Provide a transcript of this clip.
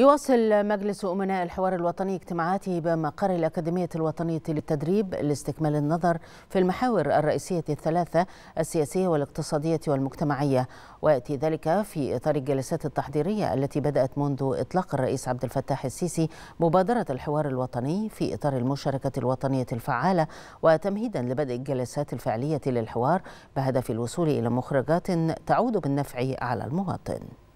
يواصل مجلس أمناء الحوار الوطني اجتماعاته بمقر الأكاديمية الوطنية للتدريب لاستكمال النظر في المحاور الرئيسية الثلاثة السياسية والاقتصادية والمجتمعية ويأتي ذلك في إطار الجلسات التحضيرية التي بدأت منذ إطلاق الرئيس عبد الفتاح السيسي مبادرة الحوار الوطني في إطار المشاركة الوطنية الفعالة وتمهيدا لبدء الجلسات الفعلية للحوار بهدف الوصول إلى مخرجات تعود بالنفع على المواطن